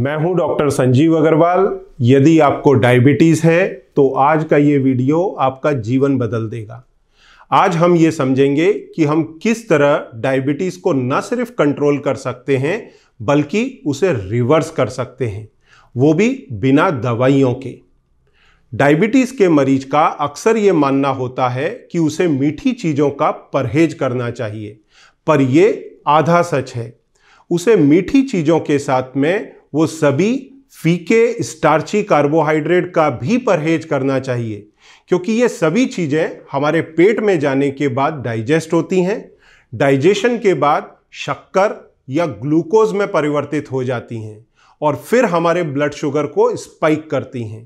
मैं हूं डॉक्टर संजीव अग्रवाल यदि आपको डायबिटीज़ है तो आज का ये वीडियो आपका जीवन बदल देगा आज हम ये समझेंगे कि हम किस तरह डायबिटीज़ को न सिर्फ कंट्रोल कर सकते हैं बल्कि उसे रिवर्स कर सकते हैं वो भी बिना दवाइयों के डायबिटीज़ के मरीज का अक्सर ये मानना होता है कि उसे मीठी चीज़ों का परहेज करना चाहिए पर ये आधा सच है उसे मीठी चीज़ों के साथ में वो सभी फीके स्टार्ची कार्बोहाइड्रेट का भी परहेज करना चाहिए क्योंकि ये सभी चीज़ें हमारे पेट में जाने के बाद डाइजेस्ट होती हैं डाइजेशन के बाद शक्कर या ग्लूकोज में परिवर्तित हो जाती हैं और फिर हमारे ब्लड शुगर को स्पाइक करती हैं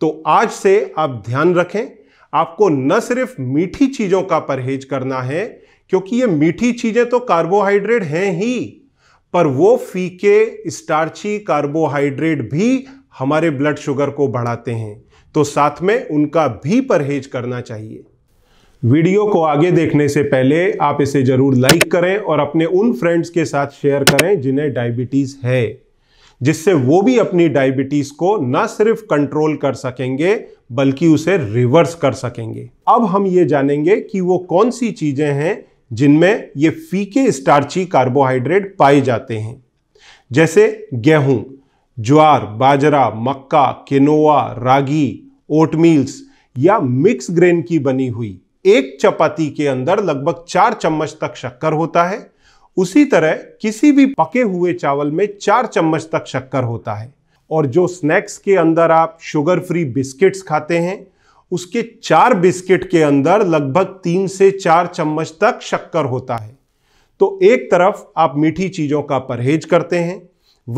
तो आज से आप ध्यान रखें आपको न सिर्फ मीठी चीज़ों का परहेज करना है क्योंकि ये मीठी चीज़ें तो कार्बोहाइड्रेट हैं ही पर वो फीके स्टार्ची कार्बोहाइड्रेट भी हमारे ब्लड शुगर को बढ़ाते हैं तो साथ में उनका भी परहेज करना चाहिए वीडियो को आगे देखने से पहले आप इसे ज़रूर लाइक करें और अपने उन फ्रेंड्स के साथ शेयर करें जिन्हें डायबिटीज़ है जिससे वो भी अपनी डायबिटीज़ को ना सिर्फ कंट्रोल कर सकेंगे बल्कि उसे रिवर्स कर सकेंगे अब हम ये जानेंगे कि वो कौन सी चीज़ें हैं जिनमें ये फीके स्टार्ची कार्बोहाइड्रेट पाए जाते हैं जैसे गेहूं ज्वार बाजरा मक्का किनोआ रागी ओटमील्स या मिक्स ग्रेन की बनी हुई एक चपाती के अंदर लगभग चार चम्मच तक शक्कर होता है उसी तरह किसी भी पके हुए चावल में चार चम्मच तक शक्कर होता है और जो स्नैक्स के अंदर आप शुगर फ्री बिस्किट्स खाते हैं उसके चार बिस्किट के अंदर लगभग तीन से चार चम्मच तक शक्कर होता है तो एक तरफ आप मीठी चीज़ों का परहेज करते हैं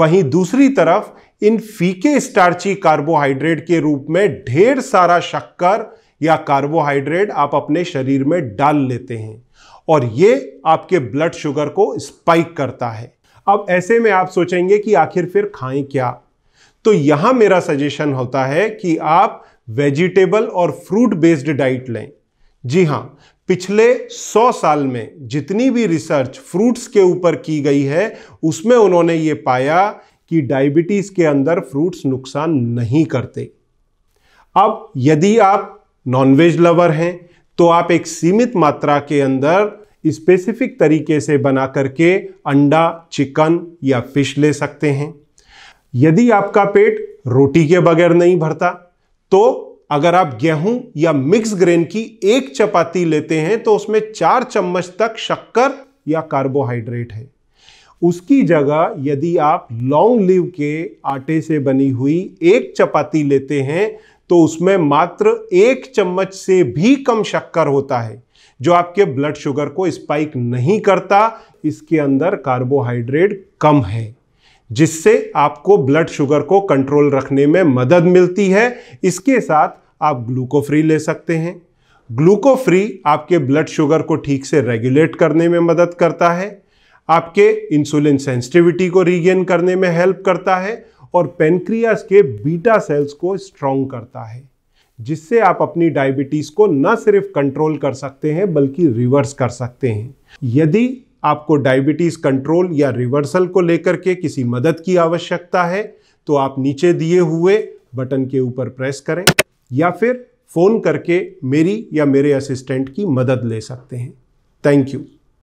वहीं दूसरी तरफ इन फीके स्टार्ची कार्बोहाइड्रेट के रूप में ढेर सारा शक्कर या कार्बोहाइड्रेट आप अपने शरीर में डाल लेते हैं और ये आपके ब्लड शुगर को स्पाइक करता है अब ऐसे में आप सोचेंगे कि आखिर फिर खाएं क्या तो यहां मेरा सजेशन होता है कि आप वेजिटेबल और फ्रूट बेस्ड डाइट लें जी हाँ पिछले 100 साल में जितनी भी रिसर्च फ्रूट्स के ऊपर की गई है उसमें उन्होंने ये पाया कि डायबिटीज़ के अंदर फ्रूट्स नुकसान नहीं करते अब यदि आप नॉनवेज लवर हैं तो आप एक सीमित मात्रा के अंदर स्पेसिफिक तरीके से बना करके अंडा चिकन या फिश ले सकते हैं यदि आपका पेट रोटी के बगैर नहीं भरता तो अगर आप गेहूं या मिक्स ग्रेन की एक चपाती लेते हैं तो उसमें चार चम्मच तक शक्कर या कार्बोहाइड्रेट है उसकी जगह यदि आप लॉन्ग लीव के आटे से बनी हुई एक चपाती लेते हैं तो उसमें मात्र एक चम्मच से भी कम शक्कर होता है जो आपके ब्लड शुगर को स्पाइक नहीं करता इसके अंदर कार्बोहाइड्रेट कम है जिससे आपको ब्लड शुगर को कंट्रोल रखने में मदद मिलती है इसके साथ आप ग्लूकोफ्री ले सकते हैं ग्लूकोफ्री आपके ब्लड शुगर को ठीक से रेगुलेट करने में मदद करता है आपके इंसुलिन सेंसिटिविटी को रीगेन करने में हेल्प करता है और पेनक्रियास के बीटा सेल्स को स्ट्रॉन्ग करता है जिससे आप अपनी डायबिटीज़ को न सिर्फ कंट्रोल कर सकते हैं बल्कि रिवर्स कर सकते हैं यदि आपको डायबिटीज़ कंट्रोल या रिवर्सल को लेकर के किसी मदद की आवश्यकता है तो आप नीचे दिए हुए बटन के ऊपर प्रेस करें या फिर फ़ोन करके मेरी या मेरे असिस्टेंट की मदद ले सकते हैं थैंक यू